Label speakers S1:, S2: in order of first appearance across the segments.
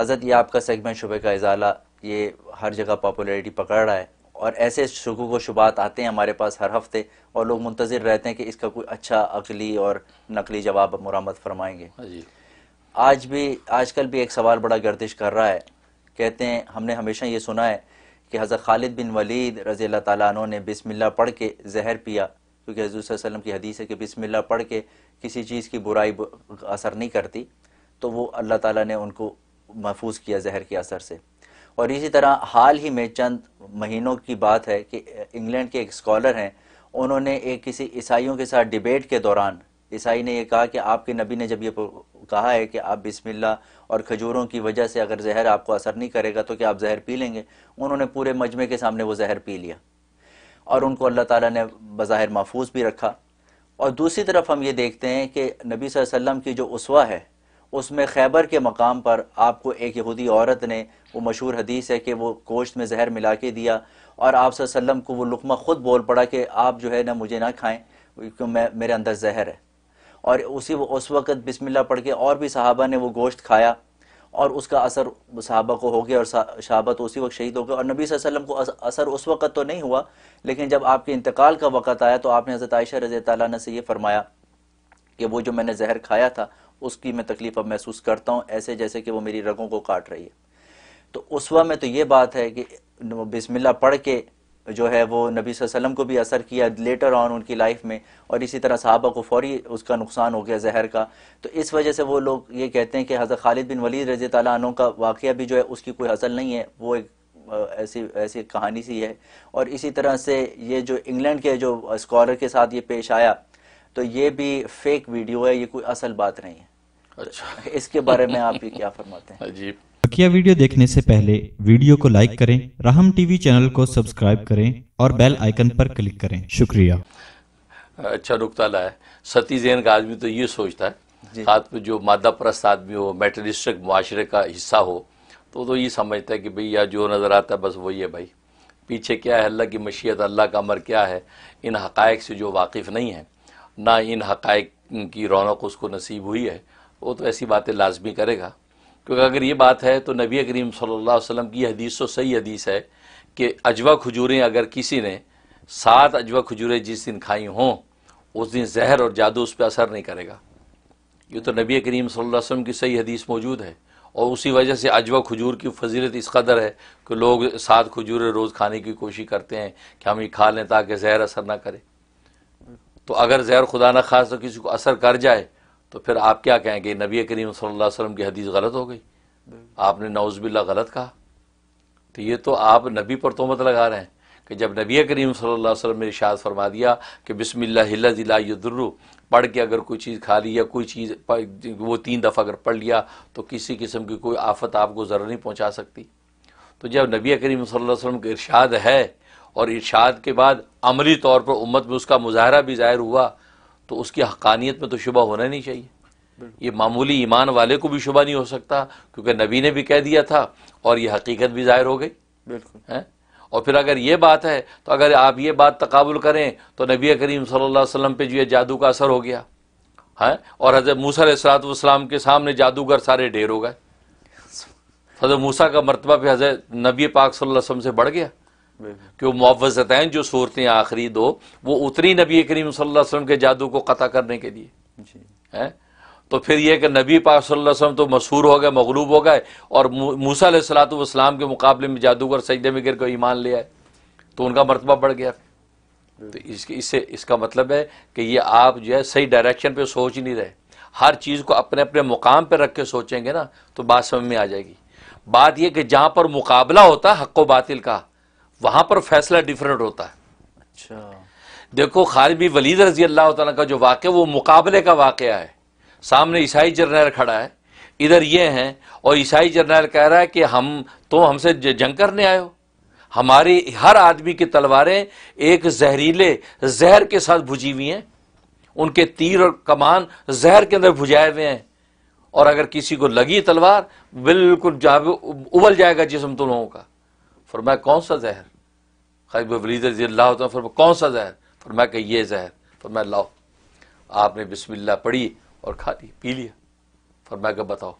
S1: हज़रत ये आपका सेगमेंट शुबे का इजाला ये हर जगह पॉपुलरिटी पकड़ रहा है और ऐसे शकू व शुबात आते हैं हमारे पास हर हफ्ते और लोग मुंतज़र रहते हैं कि इसका कोई अच्छा अकली और नकली जवाब मरामद फरमाएंगे आज भी आजकल भी एक सवाल बड़ा गर्दिश कर रहा है कहते हैं हमने हमेशा ये सुना है कि हज़रत खालिद बिन वलीद रज़ी अल्लाह तु ने बिसमिल्ला पढ़ के जहर पिया क्योंकि हजूर वसलम की हदीस है कि बिसमिल्ला पढ़ के किसी चीज़ की बुराई असर नहीं करती तो वो अल्लाह ताला ने उनको महफूज किया जहर के असर से और इसी तरह हाल ही में चंद महीनों की बात है कि इंग्लैंड के एक स्कॉलर हैं उन्होंने एक किसी ईसाइयों के साथ डिबेट के दौरान ईसाई ने यह कहा कि आपके नबी ने जब ये कहा है कि आप बिस्मिल्लाह और खजूरों की वजह से अगर जहर आपको असर नहीं करेगा तो क्या आप जहर पी लेंगे उन्होंने पूरे मजमे के सामने वो जहर पी लिया और उनको अल्लाह ताला ने बज़ाहिर महफूज भी रखा और दूसरी तरफ हम ये देखते हैं कि नबी वसल्लम की जो उसवा है उसमें खैबर के मकाम पर आपको एक यहूदी औरत ने वो मशहूर हदीस है कि वो गोश्त में जहर मिला के दिया और आप सल्लम को वो लुकमा ख़ुद बोल पड़ा कि आप जो है ना मुझे ना खाएं क्यों मैं मेरे अंदर जहर है और उसी उस वक़्त बिस्मिल्लाह पढ़ के और भी साहबा ने वो गोश्त खाया और उसका असर सहाबा को हो गया और सहाबा तो उसी वक्त शहीद हो गया और नबी वसल्लम को असर उस वक़्त तो नहीं हुआ लेकिन जब आपके इंतकाल का वक़्त आया तो आपने हज़रत आयशा रज़ी तैन से ये फ़रमाया कि वो जो मैंने जहर खाया था उसकी मैं तकलीफ अब महसूस करता हूँ ऐसे जैसे कि वो मेरी रगों को काट रही है तो उस वह में तो ये बात है कि बिस्मिल्लाह पढ़ के जो है वो नबी वसल्लम को भी असर किया लेटर ऑन उनकी लाइफ में और इसी तरह साहबा को फौरी उसका नुकसान हो गया जहर का तो इस वजह से वो लोग ये कहते हैं कि हज़रत खालिद बिन वलीद रजी तैनों का वाक़ भी जो है उसकी कोई असल नहीं है वो एक ऐसी ऐसी कहानी सी है और इसी तरह से ये जो इंग्लैंड के जो स्कॉलर के साथ ये पेश आया तो ये भी फेक वीडियो है ये कोई असल बात नहीं है अच्छा इसके बारे में आप ये क्या फरमाते हैं अजीब बकिया वीडियो देखने से पहले वीडियो को लाइक करें राहम टीवी चैनल को सब्सक्राइब करें और बेल आइकन पर क्लिक करें शुक्रिया
S2: अच्छा नुकता है सती जैन का आदमी तो ये सोचता है साथ में जो मादा परस्त आदमी हो मेटलिस्टिक माशरे का हिस्सा हो तो तो ये समझता है कि भैया जो नज़र आता है बस वही है भाई पीछे क्या है अल्लाह की मशीत अल्लाह का अमर क्या है इन हक़ से जो वाकिफ़ नहीं है ना इन हक़ की रौनक उसको नसीब हुई है वो तो ऐसी बातें लाजमी करेगा क्योंकि अगर ये बात है तो नबी करीम सल्ला वसम की हदीस तो सही हदीस है कि अजवा खजूरें अगर किसी ने सात अजवा खजूरें जिस दिन खाई हों उस दिन जहर और जादू उस पर असर नहीं करेगा ये तो नबी करीम सल्ला वसम की सही हदीस मौजूद है और उसी वजह से अजवा खजूर की फजीलत इस कदर है कि लोग सात खजूरें रोज़ खाने की कोशिश करते हैं कि हम ये खा लें ताकि जहर असर ना करें तो अगर जहर खुदा न खास तो किसी को असर कर जाए तो फिर आप क्या कहेंगे नबी करीम सल्लल्लाहु अलैहि वसल्लम की हदीस गलत हो गई आपने नौजबिल्ला गलत कहा तो ये तो आप नबी पर तोहमत लगा रहे हैं कि जब नबी करीम सल्लल्लाहु अलैहि वसल्लम ने इशाद फरमा दिया कि बिसमिल्लाजुर्रु पढ़ के अगर कोई चीज़ खा ली या कोई चीज़ वो तीन दफ़ा अगर पढ़ लिया तो किसी किस्म की कोई आफत आपको ज़रूर नहीं पहुँचा सकती तो जब नबी करीम सल्लल्लाहु अलैहि वसल्लम का इरशाद है और इर्शाद के बाद अमली तौर पर उम्मत में उसका मुजाहरा भी ज़ाहिर हुआ तो उसकी हकानियत में तो शुबा होना नहीं चाहिए ये मामूली ईमान वाले को भी शुबा नहीं हो सकता क्योंकि नबी ने भी कह दिया था और ये हकीकत भी ज़ाहिर हो गई बिल्कुल है और फिर अगर ये बात है तो अगर आप ये बात तकबुल करें तो नबी करीम सल्ला अलैहि पर जो है जादू का असर हो गया है और हज़रत मूसा सलातम के सामने जादूगर सारे ढेर हो गए हज़रत मूसा का मरतबा भी हज़रत नबी पाक सल्लम से बढ़ गया कि वो मुआवजतैन जो सूरतें आखिरी दो वो उतरी नबी करीम वसल्लम के जादू को क़ता करने के लिए है तो फिर यह कि नबी पाक वसल्लम तो मशहूर हो गए मगलूब हो गए और मूसा सलातम के मुकाबले में जादूगर सजदे में गिर कर ईमान ले आए तो उनका मरतबा बढ़ गया तो इसके इससे इसका मतलब है कि ये आप जो है सही डायरेक्शन पे सोच नहीं रहे हर चीज़ को अपने अपने मुकाम पे रख के सोचेंगे ना तो बात समझ में आ जाएगी बात यह कि जहाँ पर मुकाबला होता है हक व बातिल का वहां पर फैसला डिफरेंट होता है
S1: अच्छा
S2: देखो खालिबी वलीद रजी अल्लाह तला का जो वाक़ वो मुकाबले का वाक़ है सामने ईसाई जर्नैल खड़ा है इधर ये हैं और ईसाई जर्नैल कह रहा है कि हम तो हमसे जंग करने आयो हमारी हर आदमी की तलवारें एक जहरीले जहर के साथ भुजी हुई हैं उनके तीर और कमान जहर के अंदर भुजाए हुए हैं और अगर किसी को लगी तलवार बिल्कुल जहाँ उबल जाएगा जिसम तुम लोगों का फरमाया कौन सा जहर खैब वलीद रजी अल्लाह तो कौन सा जहर फिर मैं कि ये जहर फिर मैं लाओ आपने बिस्मिल्लाह पढ़ी और खा ली पी लिया फिर मैं कह बताओ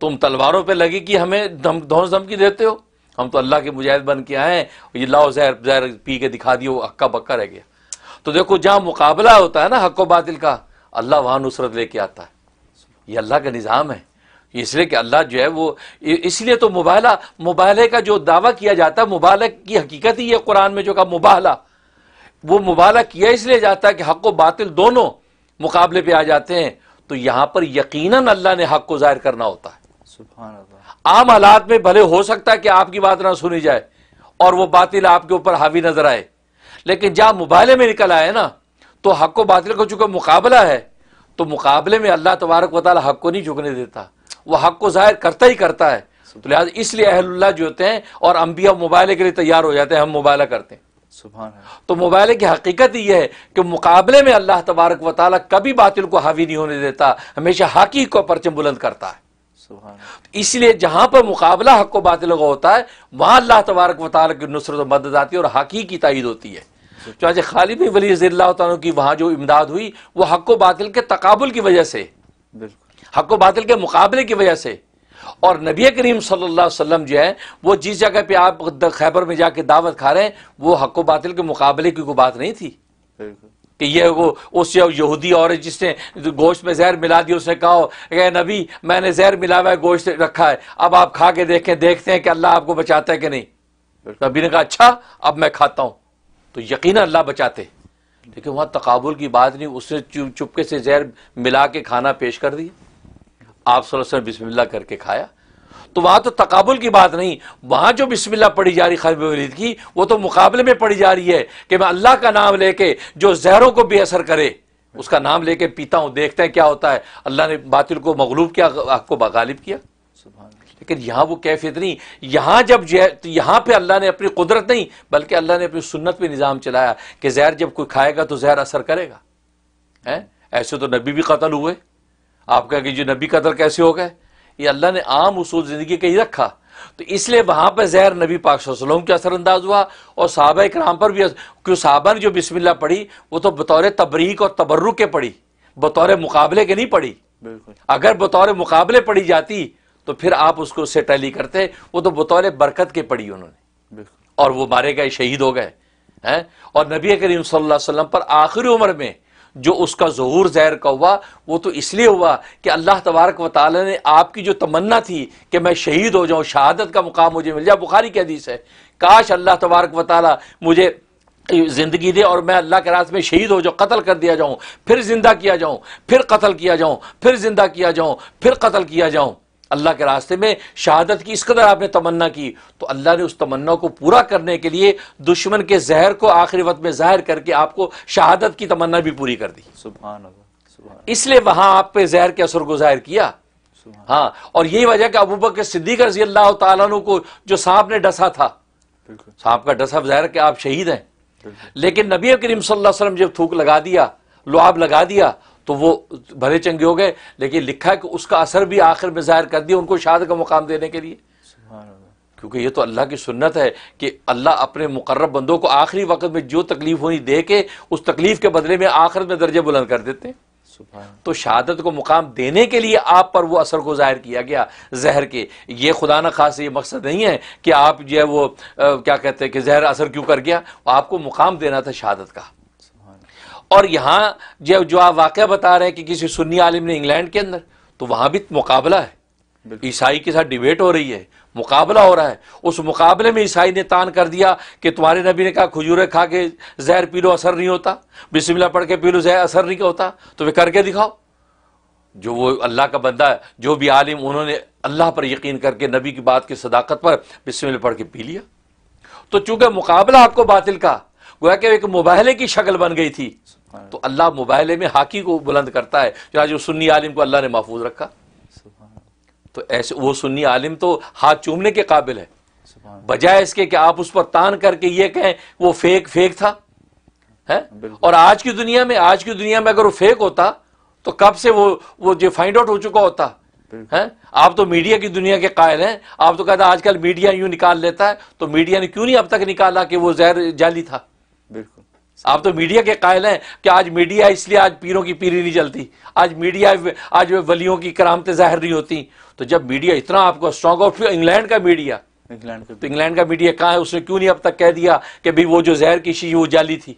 S2: तुम तलवारों पर लगी कि हमें धम धौस धमकी देते हो हम तो अल्लाह के मुजाहिद बन के आए ये लाओ जहर जहर पी के दिखा दियो हक्का बक्का रह गया तो देखो जहाँ मुकाबला होता है ना हक व का अल्लाह वहाँ नुसरत लेके आता है ये अल्लाह का निज़ाम है इसलिए कि अल्लाह जो है वो इसलिए तो मुबाला मुबाले का जो दावा किया जाता है मुबालक की हकीकत ही है कुरान में जो कहा मुबाला वो मुबाला किया इसलिए जाता है कि हक व बातिल दोनों मुकाबले पे आ जाते हैं तो यहां पर यकीनन अल्लाह ने हक को जाहिर करना होता है आम हालात में भले हो सकता है कि आपकी बात ना सुनी जाए और वह बातिल आपके ऊपर हावी नजर आए लेकिन जहां मुबाले में निकल आए ना तो हक व बातिल को चूंकि मुकाबला है तो मुकाबले में अल्लाह तबारक वाल हक को नहीं झुकने देता वह हक को जाहिर करता ही करता है तो लिहाजा इसलिए अहल्ला जो होते हैं और अम्बिया मुबाले के लिए तैयार हो जाते हैं हम मुबाला करते हैं सुबह तो मुबाले की हकीकत यह है कि मुकाबले में अल्लाह तबारक व कभी बातिल को हावी नहीं होने देता हमेशा हकी को परचम बुलंद करता है तो इसलिए जहां पर मुकाबला हक को बातिल का होता है वहां अल्लाह तबारक व की नुसरत मदद आती है और हकी की तइद होती है चाहे खालिद वली की वहां जो इमदाद हुई वह हक को बातिल के तकबुल की वजह से बिल्कुल हक बादल के मुकाबले की वजह से और नबी करीम सल्लल्लाहु अलैहि वसल्लम जो है वो जिस जगह पे आप खैबर में जाके दावत खा रहे हैं वो हक बातिल के मुकाबले की कोई बात नहीं थी कि ये वो उस यहूदी और जिसने गोश्त में जहर मिला दिया उसने कहा कि नबी मैंने जहर मिला हुआ गोश्त रखा है अब आप खा के देखें देखते हैं कि अल्लाह आपको बचाता है कि नहीं नबी ने कहा अच्छा अब मैं खाता हूँ तो यकीन अल्लाह बचाते लेकिन वहाँ तकबुल की बात नहीं उसने चुपके से जहर मिला के खाना पेश कर दिया आप सल्लल्लाहु बिस्मिल्लाह करके खाया तो वहां तो तकाबुल की बात नहीं वहां जो बिस्मिल्लाह पढ़ी जा रही खलब वलीद की वो तो मुकाबले में पढ़ी जा रही है कि मैं अल्लाह का नाम लेके जो जहरों को बेअसर करे उसका नाम लेके पीता हूँ देखते हैं क्या होता है अल्लाह ने बातिल को मगलूब किया आपको गालिब किया लेकिन यहां वो कैफियत नहीं यहां जब तो यहाँ पे अल्लाह ने अपनी कुदरत नहीं बल्कि अल्लाह ने अपनी सुन्नत पर निज़ाम चलाया कि जहर जब कोई खाएगा तो जहर असर करेगा ऐसे तो नबी भी कतल हुए आपका कि जो नबी कदर कैसे हो गए ये अल्लाह ने आम उसूल ज़िंदगी के ही रखा तो इसलिए वहाँ पर जहर नबी पाक वसलम के असरअंदाज हुआ और साहबा कराम पर भी क्यों साहबा ने जो बिस्मिल्ला पढ़ी वो तो बतौर तबरीक और तबर्रुक के पढ़ी बतौर मुकाबले के नहीं पढ़ी अगर बतौर मुकाबले पढ़ी जाती तो फिर आप उसको उससे टैली करते वो तो बतौर बरकत के पढ़ी उन्होंने और वो मारे गए शहीद हो गए हैं और नबी करीम सल्लल्लाहु अलैहि वसल्लम पर आखिरी उम्र में जो उसका जहूर जहर का हुआ वो तो इसलिए हुआ कि अल्लाह तबारक व ने आपकी जो तमन्ना थी कि मैं शहीद हो जाऊँ शहादत का मुकाम मुझे मिल जाए बुखारी की हदीस है काश अल्लाह तबारक व मुझे ज़िंदगी दे और मैं अल्लाह के रास्ते में शहीद हो जाऊँ कत्ल कर दिया जाऊँ फिर ज़िंदा किया जाऊँ फिर कत्ल किया जाऊँ फिर ज़िंदा किया जाऊँ फिर कत्ल किया जाऊँ अल्लाह के रास्ते में शहादत की इस कदर आपने तमन्ना की तो अल्लाह ने उस तमन्ना को पूरा करने के लिए दुश्मन के जहर को आखिरी वक्त में जाहिर करके आपको शहादत की तमन्ना भी पूरी कर दी सुबह इसलिए वहां आप पे जहर के असर को जाहिर किया हाँ और यही वजह कि अबू बकर सिद्दीक रजी अल्लाह तु को जो सांप ने डसा था सांप का डसा जाहिर कि आप शहीद हैं लेकिन नबी करीम सल्लल्लाहु अलैहि वसल्लम जब थूक लगा दिया लुआब लगा दिया तो वो भले चंगे हो गए लेकिन लिखा है कि उसका असर भी आखिर में ज़ाहिर कर दिया उनको शाद का मुकाम देने के लिए क्योंकि ये तो अल्लाह की सुन्नत है कि अल्लाह अपने मुकर्रब बंदों को आखिरी वक्त में जो तकलीफ होनी दे के उस तकलीफ के बदले में आखिर में दर्जे बुलंद कर देते हैं तो शहादत को मुकाम देने के लिए आप पर वो असर को ज़ाहिर किया गया जहर के ये खुदा न खास ये मकसद नहीं है कि आप जो है वो आ, क्या कहते हैं कि जहर असर क्यों कर गया आपको मुकाम देना था शहादत का और यहाँ जो जो आप वाक़ बता रहे हैं कि किसी सुन्नी आलिम ने इंग्लैंड के अंदर तो वहां भी मुकाबला है ईसाई के साथ डिबेट हो रही है मुकाबला हो रहा है उस मुकाबले में ईसाई ने तान कर दिया कि तुम्हारे नबी ने कहा खजूर खा के जहर पी लो असर नहीं होता बिस्मिल्लाह पढ़ के पी लो जहर असर नहीं होता तो वे करके दिखाओ जो वो अल्लाह का बंदा है जो भी आलिम उन्होंने अल्लाह पर यकीन करके नबी की बात की सदाकत पर बिस्मिल्लाह पढ़ के पी लिया तो चूंकि मुकाबला आपको बातिल का गोया कि एक मुबाहले की शक्ल बन गई थी हाँ। तो अल्लाह मुबाहले में हाकी को बुलंद करता है जो आज वो सुन्नी आलिम को अल्लाह ने महफूज रखा तो ऐसे वो सुन्नी आलिम तो हाथ चूमने के काबिल है बजाय इसके कि आप उस पर तान करके ये कहें वो फेक फेक था है और आज की दुनिया में आज की दुनिया में अगर वो फेक होता तो कब से वो वो जो फाइंड आउट हो चुका होता है आप तो मीडिया की दुनिया के कायल हैं आप तो कहते आजकल मीडिया यूं निकाल लेता है तो मीडिया ने क्यों नहीं अब तक निकाला कि वो जहर जाली था आप तो मीडिया के कायल हैं कि आज मीडिया इसलिए आज पीरों की पीरी नहीं चलती आज मीडिया आज वलियों की करामते जाहिर नहीं होती तो जब मीडिया इतना आपको स्ट्रांग आउट इंग्लैंड का मीडिया इंग्लैंड का तो इंग्लैंड का मीडिया कहाँ है उसने क्यों नहीं अब तक कह दिया कि भाई वो जो जहर की शी वो जाली थी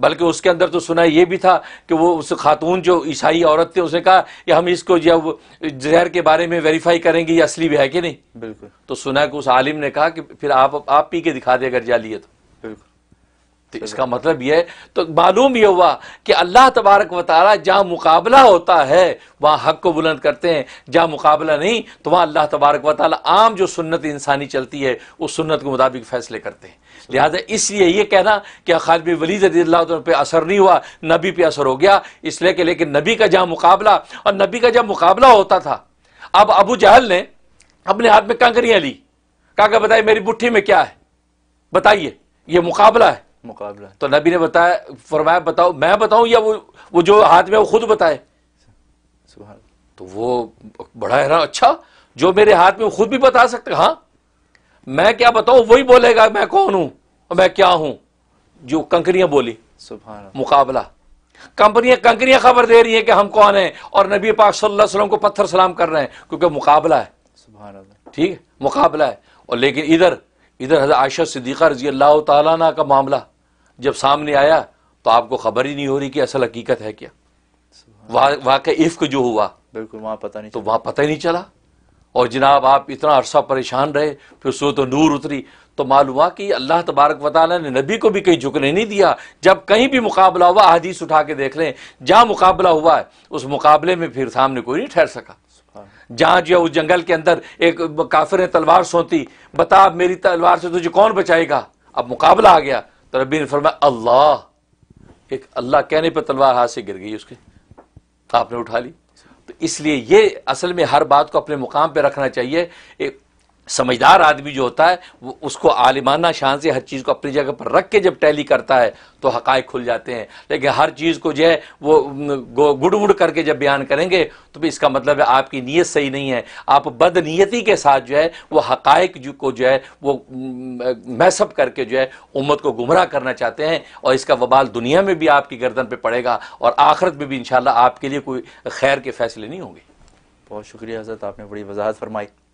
S2: बल्कि उसके अंदर तो सुना ये भी था कि वो उस खातून जो ईसाई औरत थी उसने कहा कि हम इसको जब जहर के बारे में वेरीफाई करेंगे ये असली भी है कि नहीं बिल्कुल तो सुना कि उस आलिम ने कहा कि फिर आप आप पी के दिखा दे अगर जाली है तो तो, तो इसका मतलब यह है तो मालूम यह हुआ कि अल्लाह तबारक व जहां मुकाबला होता है वहां हक को बुलंद करते हैं जहां मुकाबला नहीं तो वहां अल्लाह तबारक व आम जो सुन्नत इंसानी चलती है उस सुन्नत के मुताबिक फैसले करते हैं लिहाजा इसलिए यह कहना कि खालब वलीद पर असर नहीं हुआ नबी पे असर हो गया इसलिए कि लेकिन नबी का जहां मुकाबला और नबी का जहां मुकाबला होता था अब अबू जहल ने अपने हाथ में कंकरियां ली कहा बताइए मेरी बुट्ठी में क्या है बताइए यह मुकाबला है मुकाबला तो नबी ने बताया फरमाया बताओ मैं बताऊं या वो वो जो हाथ में वो खुद बताए तो वो बड़ा है ना अच्छा जो मेरे हाथ में वो खुद भी बता सकते हाँ मैं क्या बताऊं वही बोलेगा मैं कौन हूं और मैं क्या हूं जो कंकरियां बोली सुबह मुकाबला कंपनियां कंकरियां खबर दे रही है कि हम कौन है और नबी पाक सल्लल्लाहु अलैहि वसल्लम को पत्थर सलाम कर रहे हैं क्योंकि मुकाबला है ठीक है मुकाबला है और लेकिन इधर इधर हजरत आयशा सिद्दीक़ा रजी अल्लाह तला का मामला जब सामने आया तो आपको खबर ही नहीं हो रही कि असल हकीकत है क्या वहाँ वहाँ इफ्क जो हुआ बिल्कुल वहां पता नहीं तो वहां पता ही नहीं चला और जनाब आप इतना अरसा परेशान रहे फिर सो तो नूर उतरी तो मालूम कि अल्लाह तबारक वाली ने नबी को भी कहीं झुकने नहीं दिया जब कहीं भी मुकाबला हुआ हदीस उठा के देख लें जहां मुकाबला हुआ है उस मुकाबले में फिर सामने कोई नहीं ठहर सका जहाँ जो उस जंगल के अंदर एक काफिर तलवार सोती बता मेरी तलवार से तुझे कौन बचाएगा अब मुकाबला आ गया तो रबी ने फरमाया अल्लाह एक अल्लाह कहने पर तलवार हाथ से गिर गई उसके तो आपने उठा ली तो इसलिए ये असल में हर बात को अपने मुकाम पर रखना चाहिए एक समझदार आदमी जो होता है वो उसको आलिमाना शान से हर चीज़ को अपनी जगह पर रख के जब टैली करता है तो हक़ खुल जाते हैं लेकिन हर चीज़ को जो है वो गुड़ गुड़ करके जब बयान करेंगे तो भी इसका मतलब है आपकी नीयत सही नहीं है आप बदनीयती के साथ जो है वो हक़ को जो है वो मैसअप करके जो है उम्मत को गुमराह करना चाहते हैं और इसका वबाल दुनिया में भी आपकी गर्दन पर पड़ेगा और आखिरत में भी इन आपके लिए कोई खैर के फैसले नहीं होंगे
S1: बहुत शुक्रिया हजरत आपने बड़ी वजाहत फरमाई